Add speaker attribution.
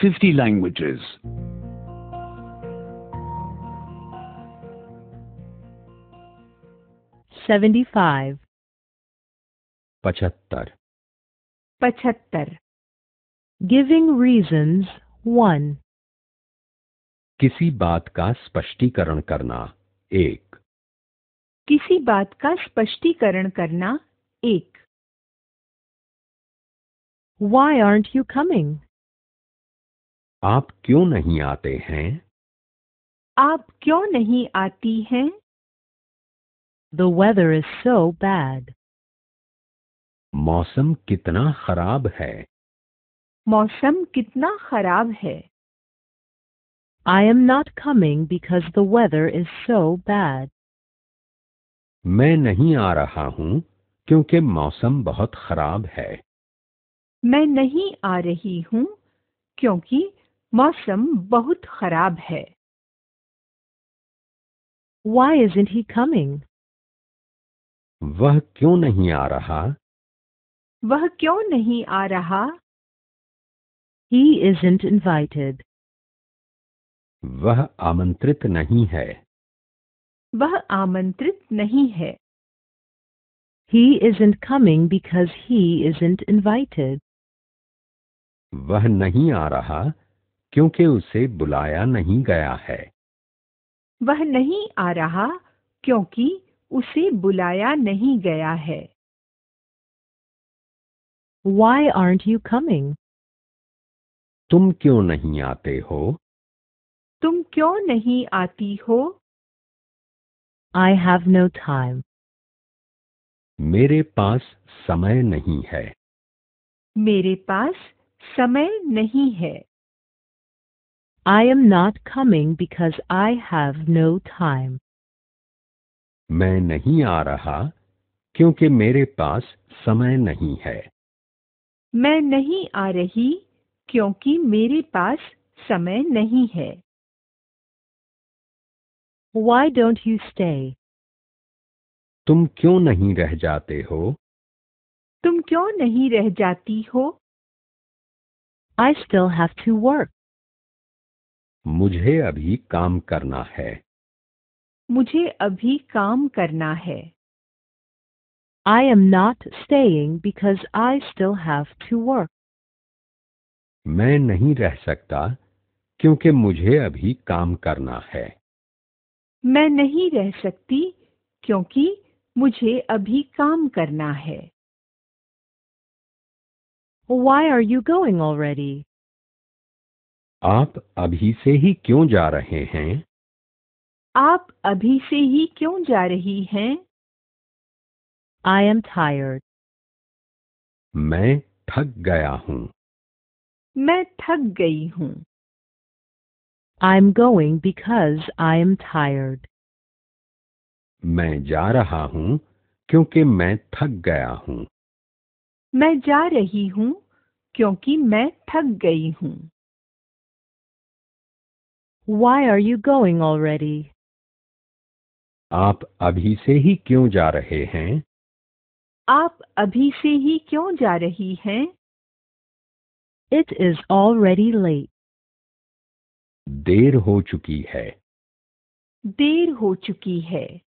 Speaker 1: 50 languages.
Speaker 2: Seventy-five.
Speaker 1: Pachattar.
Speaker 2: Pachattar. Giving reasons one.
Speaker 1: किसी बात का स्पष्टीकरण करना
Speaker 2: एक. किसी बात का स्पष्टीकरण करना एक. Why aren't you coming?
Speaker 1: आप क्यों नहीं आते हैं
Speaker 2: आप क्यों नहीं आती हैं The weather is so bad.
Speaker 1: मौसम कितना खराब है
Speaker 2: मौसम कितना खराब है I am not coming because the weather is so bad.
Speaker 1: मैं नहीं आ रहा हूँ क्योंकि मौसम बहुत खराब है
Speaker 2: मैं नहीं आ रही हूँ क्योंकि मौसम बहुत खराब है Why isn't he coming?
Speaker 1: वह क्यों नहीं आ रहा
Speaker 2: वह क्यों नहीं आ रहा He isn't invited.
Speaker 1: वह आमंत्रित नहीं है
Speaker 2: वह आमंत्रित नहीं है He isn't coming because he isn't invited.
Speaker 1: वह नहीं आ रहा क्योंकि उसे बुलाया नहीं गया है
Speaker 2: वह नहीं आ रहा क्योंकि उसे बुलाया नहीं गया है Why aren't you coming? तुम
Speaker 1: क्यों नहीं आते हो
Speaker 2: तुम क्यों नहीं आती हो आई हैव नो टाइम
Speaker 1: मेरे पास
Speaker 2: समय नहीं है मेरे पास समय नहीं है I am not coming because I have no time.
Speaker 1: मैं नहीं आ रहा क्योंकि मेरे पास समय नहीं है
Speaker 2: मैं नहीं आ रही क्योंकि मेरे पास समय नहीं है Why don't you stay?
Speaker 1: तुम क्यों नहीं रह जाते हो
Speaker 2: तुम क्यों नहीं रह जाती हो I still have to work.
Speaker 1: मुझे अभी काम करना है
Speaker 2: मुझे अभी काम करना है I am not staying because I still have to work
Speaker 1: मैं नहीं रह सकता क्योंकि मुझे अभी काम करना है
Speaker 2: मैं नहीं रह सकती क्योंकि मुझे अभी काम करना है why are you going already
Speaker 1: आप अभी से ही क्यों जा रहे हैं
Speaker 2: आप अभी से ही क्यों जा रही हैं आई एम थायर्ड
Speaker 1: मैं थक गया हूँ
Speaker 2: मैं थक गई हूँ I am going because I am tired
Speaker 1: मैं जा रहा हूँ क्योंकि मैं थक गया हूँ
Speaker 2: मैं जा रही हूँ क्योंकि मैं थक गई हूँ Why are you going already?
Speaker 1: आप अभी से ही क्यों जा रहे हैं
Speaker 2: आप अभी से ही क्यों जा रही हैं It is already लेट
Speaker 1: देर हो चुकी है
Speaker 2: देर हो चुकी है